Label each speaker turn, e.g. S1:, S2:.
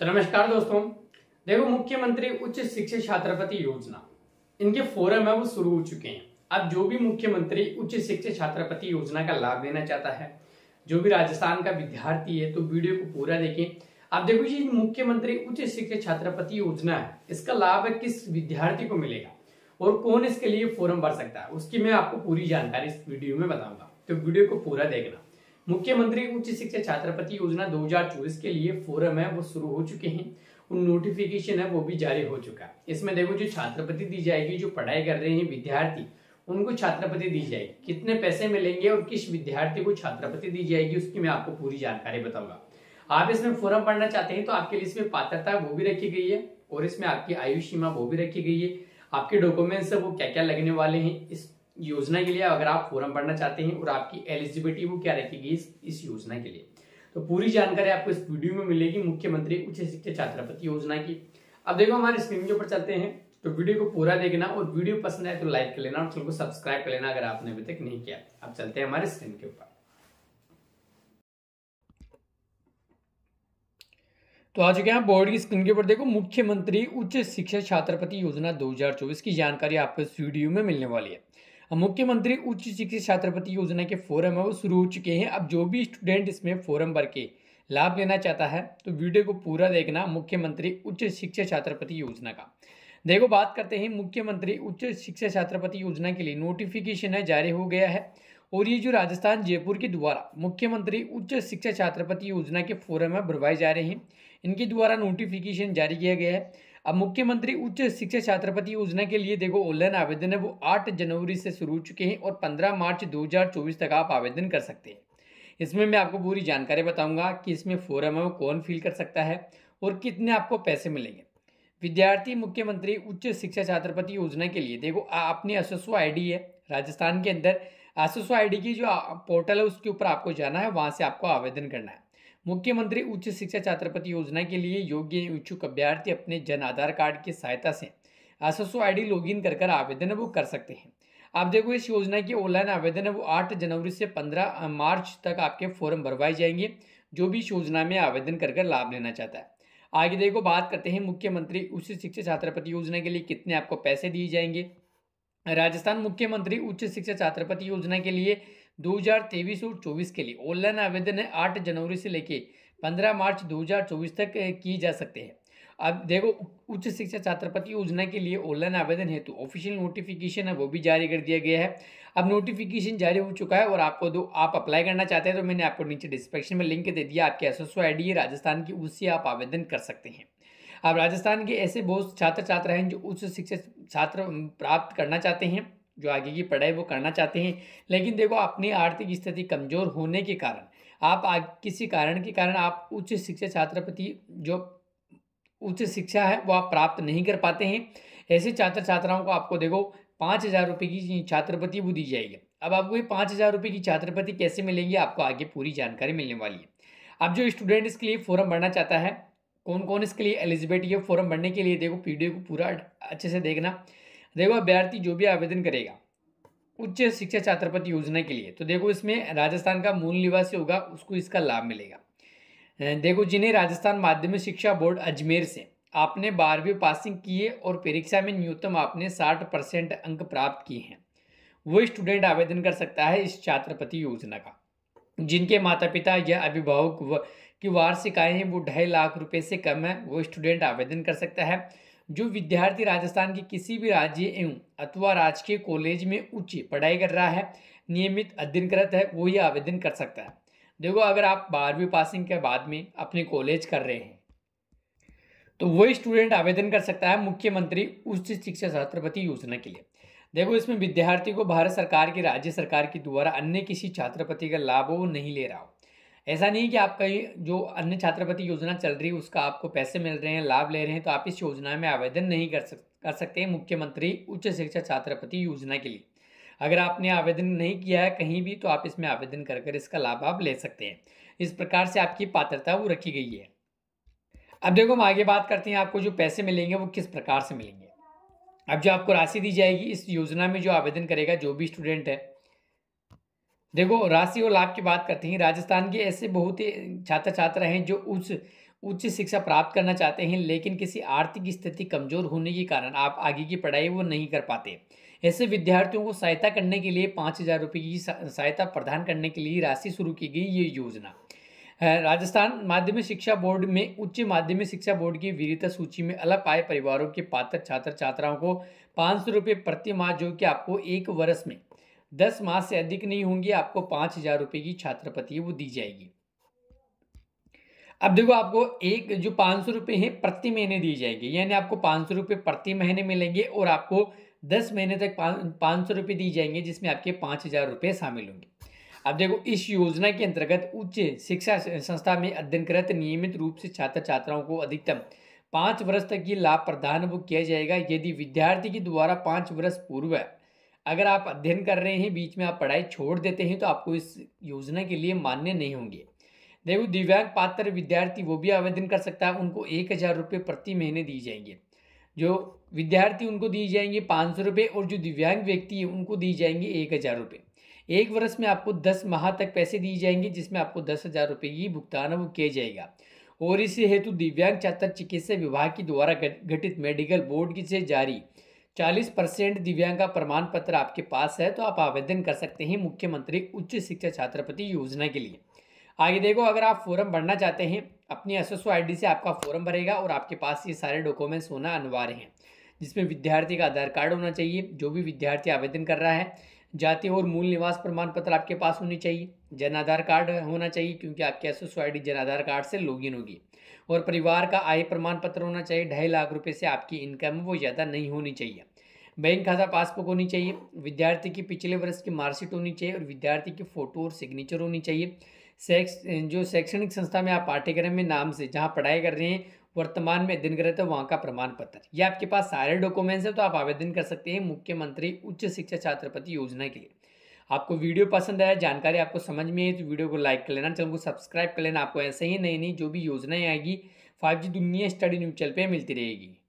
S1: तो नमस्कार दोस्तों देखो मुख्यमंत्री उच्च शिक्षा छात्रपति योजना इनके फोरम है वो शुरू हो चुके हैं अब जो भी मुख्यमंत्री उच्च शिक्षा छात्रपति योजना का लाभ लेना चाहता है जो भी राजस्थान का विद्यार्थी है तो वीडियो को पूरा देखें आप देखो ये मुख्यमंत्री उच्च शिक्षा छात्रपति योजना है इसका लाभ किस विद्यार्थी को मिलेगा और कौन इसके लिए फोरम भर सकता है उसकी मैं आपको पूरी जानकारी इस वीडियो में बताऊंगा तो वीडियो को पूरा देखना मुख्यमंत्री उच्च शिक्षा छात्रपति योजना चौबीस के लिए फोरम है वो शुरू हो चुके हैं नोटिफिकेशन है वो भी जारी हो चुका है इसमें देखो जो छात्रपति दी जाएगी जो पढ़ाई कर रहे हैं विद्यार्थी उनको छात्रपति दी जाएगी कितने पैसे मिलेंगे और किस विद्यार्थी को छात्रपति दी जाएगी उसकी मैं आपको पूरी जानकारी बताऊंगा आप इसमें फोरम पढ़ना चाहते हैं तो आपके लिए इसमें पात्रता वो भी रखी गई है और इसमें आपकी आयु सीमा वो भी रखी गई है आपके डॉक्यूमेंट्स है वो क्या क्या लगने वाले हैं इस योजना के लिए अगर आप फॉरम भरना चाहते हैं और आपकी एलिजिबिलिटी वो क्या रखेगी इस, इस योजना के लिए तो पूरी जानकारी आपको इस वीडियो में मिलेगी मुख्यमंत्री उच्च शिक्षा छात्रवृत्ति योजना की अब देखो हमारे स्क्रीन के ऊपर चलते हैं तो वीडियो को पूरा देखना और वीडियो पसंद आए तो लाइक कर लेना और चैनल को सब्सक्राइब कर लेना अगर आपने अभी तक नहीं किया अब चलते हैं हमारे स्क्रीन के ऊपर तो आ चुके हैं बोर्ड की स्क्रीन के ऊपर देखो मुख्यमंत्री उच्च शिक्षा छात्रपति योजना 2024 की जानकारी आपको इस वीडियो में मिलने वाली है मुख्यमंत्री उच्च शिक्षित छात्रपति योजना के फोरम है वो शुरू हो चुके हैं अब जो भी स्टूडेंट इसमें फोरम भर के लाभ लेना चाहता है तो वीडियो को पूरा देखना मुख्यमंत्री उच्च शिक्षा छात्रपति योजना का देखो बात करते हैं मुख्यमंत्री उच्च शिक्षा छात्रपति योजना के लिए नोटिफिकेशन है जारी हो गया है और ये जो राजस्थान जयपुर के द्वारा मुख्यमंत्री उच्च शिक्षा छात्रपति योजना के फोरम में भरवाए जा रहे हैं इनके द्वारा नोटिफिकेशन जारी किया गया है अब मुख्यमंत्री उच्च शिक्षा छात्रपति योजना के लिए देखो ऑनलाइन आवेदन है वो 8 जनवरी से शुरू हो चुके हैं और 15 मार्च 2024 तक आप आवेदन कर सकते हैं इसमें मैं आपको पूरी जानकारी बताऊंगा कि इसमें फॉरम है वो कौन फिल कर सकता है और कितने आपको पैसे मिलेंगे विद्यार्थी मुख्यमंत्री उच्च शिक्षा छात्रपति योजना के लिए देखो अपनी एसोसो आई है राजस्थान के अंदर एसोसो आई की जो पोर्टल है उसके ऊपर आपको जाना है वहाँ से आपको आवेदन करना है मुख्यमंत्री उच्च शिक्षा छात्रपति योजना के लिए योग्य इच्छुक अभ्यर्थी अपने जन आधार कार्ड की सहायता से एस एस लॉगिन कर कर आवेदन वो कर सकते हैं आप देखो इस योजना के ऑनलाइन आवेदन वो आठ जनवरी से पंद्रह मार्च तक आपके फॉर्म भरवाए जाएंगे जो भी इस योजना में आवेदन कर कर लाभ लेना चाहता है आगे देखो बात करते हैं मुख्यमंत्री उच्च शिक्षा छात्रपति योजना के लिए कितने आपको पैसे दिए जाएंगे राजस्थान मुख्यमंत्री उच्च शिक्षा छात्रपति योजना के लिए 2023 और 24 के लिए ऑनलाइन आवेदन है आठ जनवरी से लेके 15 मार्च 2024 तक किए जा सकते हैं अब देखो उच्च शिक्षा छात्रपति योजना के लिए ऑनलाइन आवेदन हेतु तो ऑफिशियल नोटिफिकेशन है वो भी जारी कर दिया गया है अब नोटिफिकेशन जारी हो चुका है और आपको दो आप अप्लाई करना चाहते हैं तो मैंने आपको नीचे डिस्क्रिप्शन में लिंक दे दिया आपके एस एस है राजस्थान की उससे आप आवेदन कर सकते हैं अब राजस्थान के ऐसे बहुत छात्र छात्रा हैं जो उच्च शिक्षा छात्र प्राप्त करना चाहते हैं जो आगे की पढ़ाई वो करना चाहते हैं लेकिन देखो अपनी आर्थिक स्थिति कमज़ोर होने के कारण आप आग, किसी कारण के कारण आप उच्च शिक्षा छात्रपति जो उच्च शिक्षा है वो आप प्राप्त नहीं कर पाते हैं ऐसे छात्र छात्राओं को आपको देखो पाँच हज़ार रुपये की छात्रपति वो दी जाएगी अब आपको ये पाँच हज़ार रुपये की छात्रपति कैसे मिलेंगी आपको आगे पूरी जानकारी मिलने वाली है अब जो स्टूडेंट इसके लिए फॉर्म भरना चाहता है कौन कौन इसके लिए एलिजिबिलिटी है फॉर्म भरने के लिए देखो पी को पूरा अच्छे से देखना देखो अभ्यर्थी जो भी आवेदन करेगा उच्च शिक्षा छात्रपति योजना के लिए तो देखो इसमें राजस्थान का मूल निवासी होगा उसको इसका लाभ मिलेगा देखो जिन्हें राजस्थान माध्यमिक शिक्षा बोर्ड अजमेर से आपने बारहवीं पासिंग किए और परीक्षा में न्यूनतम आपने साठ परसेंट अंक प्राप्त किए हैं वो स्टूडेंट आवेदन कर सकता है इस छात्रपति योजना का जिनके माता पिता या अभिभावक की वार्षिक आय वो ढाई लाख रुपए से कम है वो स्टूडेंट आवेदन कर सकता है जो विद्यार्थी राजस्थान के किसी भी राज्य एवं अथवा राजकीय कॉलेज में उच्च पढ़ाई कर रहा है नियमित अध्ययनरत है वो ही आवेदन कर सकता है देखो अगर आप बारहवीं पासिंग के बाद में अपने कॉलेज कर रहे हैं तो वही स्टूडेंट आवेदन कर सकता है मुख्यमंत्री उच्च शिक्षा छात्रपति योजना के लिए देखो इसमें विद्यार्थी को भारत सरकार की राज्य सरकार के द्वारा अन्य किसी छात्रपति का लाभ वो नहीं ले रहा हो ऐसा नहीं कि आपका जो अन्य छात्रवृत्ति योजना चल रही है उसका आपको पैसे मिल रहे हैं लाभ ले रहे हैं तो आप इस योजना में आवेदन नहीं कर सक कर सकते हैं मुख्यमंत्री उच्च शिक्षा छात्रपति योजना के लिए अगर आपने आवेदन नहीं किया है कहीं भी तो आप इसमें आवेदन कर कर इसका लाभ आप ले सकते हैं इस प्रकार से आपकी पात्रता वो रखी गई है अब देखो हम आगे बात करते हैं आपको जो पैसे मिलेंगे वो किस प्रकार से मिलेंगे अब जो आपको राशि दी जाएगी इस योजना में जो आवेदन करेगा जो भी स्टूडेंट है देखो राशि और लाभ की बात करते हैं राजस्थान के ऐसे बहुत ही छात्र छात्रा हैं जो उच्च उच्च शिक्षा प्राप्त करना चाहते हैं लेकिन किसी आर्थिक स्थिति कमजोर होने के कारण आप आगे की पढ़ाई वो नहीं कर पाते ऐसे विद्यार्थियों को सहायता करने के लिए पाँच हज़ार रुपये की सहायता प्रदान करने के लिए राशि शुरू की गई ये योजना राजस्थान माध्यमिक शिक्षा बोर्ड में उच्च माध्यमिक शिक्षा बोर्ड की वीरता सूची में अलग आए परिवारों के पात्र छात्र छात्राओं को पाँच सौ रुपये प्रति माह जो कि आपको एक वर्ष में दस माह से अधिक नहीं होंगी आपको पाँच हज़ार रुपये की छात्रपति वो दी जाएगी अब देखो आपको एक जो पाँच सौ रुपये हैं प्रति महीने दिए जाएंगे यानी आपको पाँच सौ रुपये प्रति महीने मिलेंगे और आपको दस महीने तक पाँच सौ रुपये दिए जाएंगे जिसमें आपके पाँच हज़ार रुपये शामिल होंगे अब देखो इस योजना के अंतर्गत उच्च शिक्षा संस्था में अध्ययनरत नियमित रूप से छात्र छात्राओं को अधिकतम पाँच वर्ष तक ये लाभ प्रदान वो किया जाएगा यदि विद्यार्थी के द्वारा पाँच वर्ष पूर्व अगर आप अध्ययन कर रहे हैं बीच में आप पढ़ाई छोड़ देते हैं तो आपको इस योजना के लिए मान्य नहीं होंगे देखो दिव्यांग पात्र विद्यार्थी वो भी आवेदन कर सकता है उनको एक हज़ार रुपये प्रति महीने दिए जाएंगे जो विद्यार्थी उनको दिए जाएंगे पाँच सौ रुपये और जो दिव्यांग व्यक्ति है उनको दिए जाएंगे एक हज़ार रुपये एक वर्ष में आपको दस माह तक पैसे दिए जाएंगे जिसमें आपको दस हज़ार रुपये की भुगतान वो किया जाएगा और इसी हेतु दिव्यांग छात्र चिकित्सा विभाग के द्वारा गठित मेडिकल बोर्ड की से जारी चालीस परसेंट दिव्यांग का प्रमाण पत्र आपके पास है तो आप आवेदन कर सकते हैं मुख्यमंत्री उच्च शिक्षा छात्रपति योजना के लिए आगे देखो अगर आप फॉर्म भरना चाहते हैं अपनी एस एस से आपका फॉर्म भरेगा और आपके पास ये सारे डॉक्यूमेंट्स होना अनिवार्य हैं जिसमें विद्यार्थी का आधार कार्ड होना चाहिए जो भी विद्यार्थी आवेदन कर रहा है जाति और मूल निवास प्रमाण पत्र आपके पास होनी चाहिए जन आधार कार्ड होना चाहिए क्योंकि आपके एस एस जन आधार कार्ड से लॉगिन होगी और परिवार का आय प्रमाण पत्र होना चाहिए ढाई लाख रुपये से आपकी इनकम वो ज़्यादा नहीं होनी चाहिए बैंक खाता पासबुक होनी चाहिए विद्यार्थी की पिछले वर्ष की मार्कशीट होनी चाहिए और विद्यार्थी की फ़ोटो और सिग्नेचर होनी चाहिए सेक्स जो शैक्षणिक संस्था में आप पाठ्यक्रम में नाम से जहाँ पढ़ाई कर रहे हैं वर्तमान में अध्ययन कर रहे थे वहाँ का प्रमाण पत्र या आपके पास सारे डॉक्यूमेंट्स हैं तो आप आवेदन कर सकते हैं मुख्यमंत्री उच्च शिक्षा छात्रपति योजना के लिए आपको वीडियो पसंद आया जानकारी आपको समझ में आई तो वीडियो को लाइक कर लेना चैनल को सब्सक्राइब कर लेना आपको ऐसे ही नई नई जो भी योजनाएं आएगी फाइव जी दुनिया स्टडी न्यूज चैनल पर मिलती रहेगी